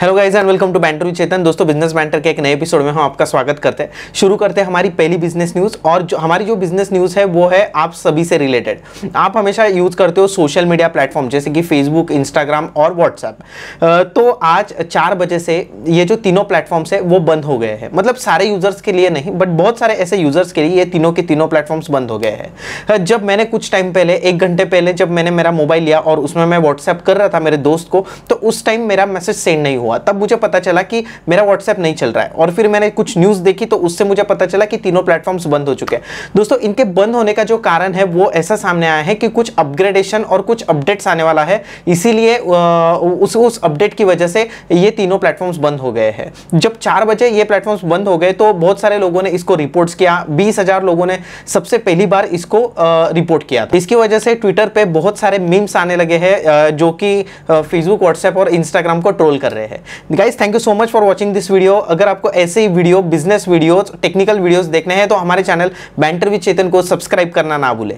hello guys and welcome to banter Chetan दोस्तों business banter के एक नए एपिसोड में हम आपका स्वागत करते हैं शुरू करते हैं हमारी पहली बिजनेस न्यूज़ और जो हमारी जो बिजनेस न्यूज़ है वो है आप सभी से रिलेटेड आप हमेशा यूज़ करते हो सोशल मीडिया प्लेटफॉर्म जैसे कि फेसबुक इंस्टाग्राम और व्हाट्सएप तो आज चार बजे से ये जो तीनों प्लेटफॉर्म्स है वो बंद हो गए हैं मतलब सारे यूज़र्स के लिए नहीं बट बहुत सारे ऐसे यूज़र्स के लिए ये तीनों के तीनों प्लेटफॉर्म्स बंद हो गए हैं जब मैंने कुछ टाइम पहले एक घंटे पहले जब मैंने मेरा मोबाइल लिया और उसमें मैं व्हाट्सएप कर रहा था मेरे दोस्त को तो उस टाइम मेरा मैसेज सेंड नहीं हुआ हुआ तब मुझे पता चला कि मेरा व्हाट्सएप नहीं चल रहा है और फिर मैंने कुछ न्यूज़ देखी तो उससे मुझे पता चला कि तीनों प्लेटफॉर्म्स बंद हो चुके हैं दोस्तों इनके बंद होने का जो कारण है वो ऐसा सामने आया है कि कुछ अपग्रेडेशन और कुछ अपडेट्स आने वाला है इसीलिए उस उस अपडेट की वजह से ये तीनों प्लेटफॉर्म्स बंद हो गए हैं जब चार बजे ये प्लेटफॉर्म्स बंद हो गए तो बहुत सारे लोगों ने इसको रिपोर्ट्स किया बीस हजार लोगों ने सबसे पहली बार इसको रिपोर्ट किया इसकी वजह से ट्विटर पर बहुत सारे मीम्स आने लगे हैं जो कि फेसबुक व्हाट्सएप और इंस्टाग्राम को ट्रोल कर रहे हैं है guys thank you so much for watching this video अगर आपको ऐसे ही video business videos technical videos देखने हैं तो हमारे चैनल बैंटर विद चेतन को सब्सक्राइब करना ना भूलें